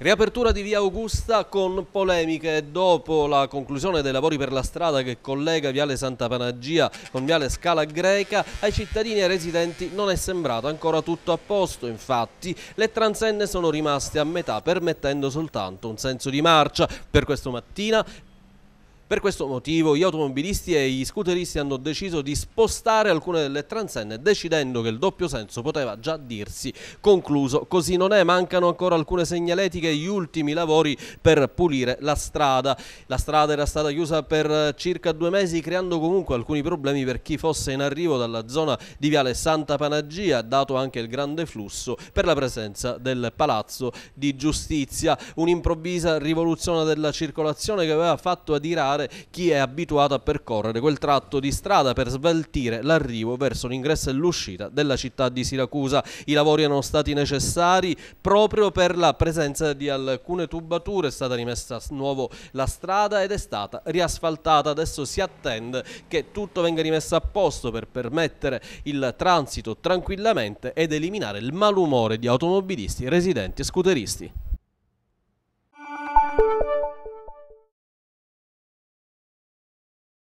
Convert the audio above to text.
Riapertura di via Augusta con polemiche dopo la conclusione dei lavori per la strada che collega Viale Santa Panagia con Viale Scala Greca ai cittadini e residenti non è sembrato ancora tutto a posto, infatti le transenne sono rimaste a metà permettendo soltanto un senso di marcia. Per questo mattina per questo motivo gli automobilisti e gli scooteristi hanno deciso di spostare alcune delle transenne decidendo che il doppio senso poteva già dirsi concluso. Così non è, mancano ancora alcune segnaletiche e gli ultimi lavori per pulire la strada. La strada era stata chiusa per circa due mesi creando comunque alcuni problemi per chi fosse in arrivo dalla zona di Viale Santa Panagia dato anche il grande flusso per la presenza del Palazzo di Giustizia. Un'improvvisa rivoluzione della circolazione che aveva fatto adirare evitare chi è abituato a percorrere quel tratto di strada per sveltire l'arrivo verso l'ingresso e l'uscita della città di Siracusa. I lavori erano stati necessari proprio per la presenza di alcune tubature, è stata rimessa a nuovo la strada ed è stata riasfaltata. Adesso si attende che tutto venga rimesso a posto per permettere il transito tranquillamente ed eliminare il malumore di automobilisti, residenti e scooteristi.